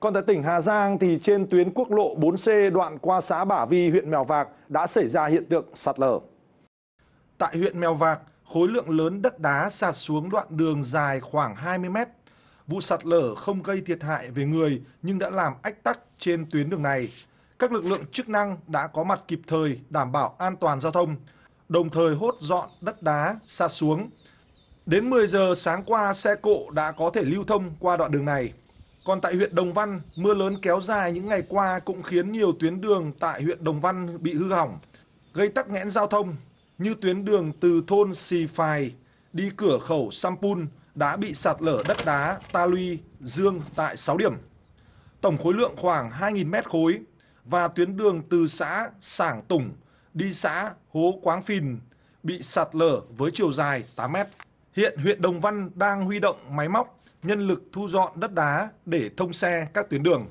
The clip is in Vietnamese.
Còn tại tỉnh Hà Giang thì trên tuyến quốc lộ 4C đoạn qua xã Bả Vi, huyện Mèo Vạc đã xảy ra hiện tượng sạt lở. Tại huyện Mèo Vạc, khối lượng lớn đất đá sạt xuống đoạn đường dài khoảng 20 mét. Vụ sạt lở không gây thiệt hại về người nhưng đã làm ách tắc trên tuyến đường này. Các lực lượng chức năng đã có mặt kịp thời đảm bảo an toàn giao thông, đồng thời hốt dọn đất đá sạt xuống. Đến 10 giờ sáng qua, xe cộ đã có thể lưu thông qua đoạn đường này. Còn tại huyện Đồng Văn, mưa lớn kéo dài những ngày qua cũng khiến nhiều tuyến đường tại huyện Đồng Văn bị hư hỏng, gây tắc nghẽn giao thông như tuyến đường từ thôn Sì Phài đi cửa khẩu Sampun đã bị sạt lở đất đá ta luy dương tại 6 điểm. Tổng khối lượng khoảng 2.000 mét khối và tuyến đường từ xã Sảng Tùng đi xã Hố Quáng Phìn bị sạt lở với chiều dài 8 mét. Hiện huyện Đồng Văn đang huy động máy móc, nhân lực thu dọn đất đá để thông xe các tuyến đường.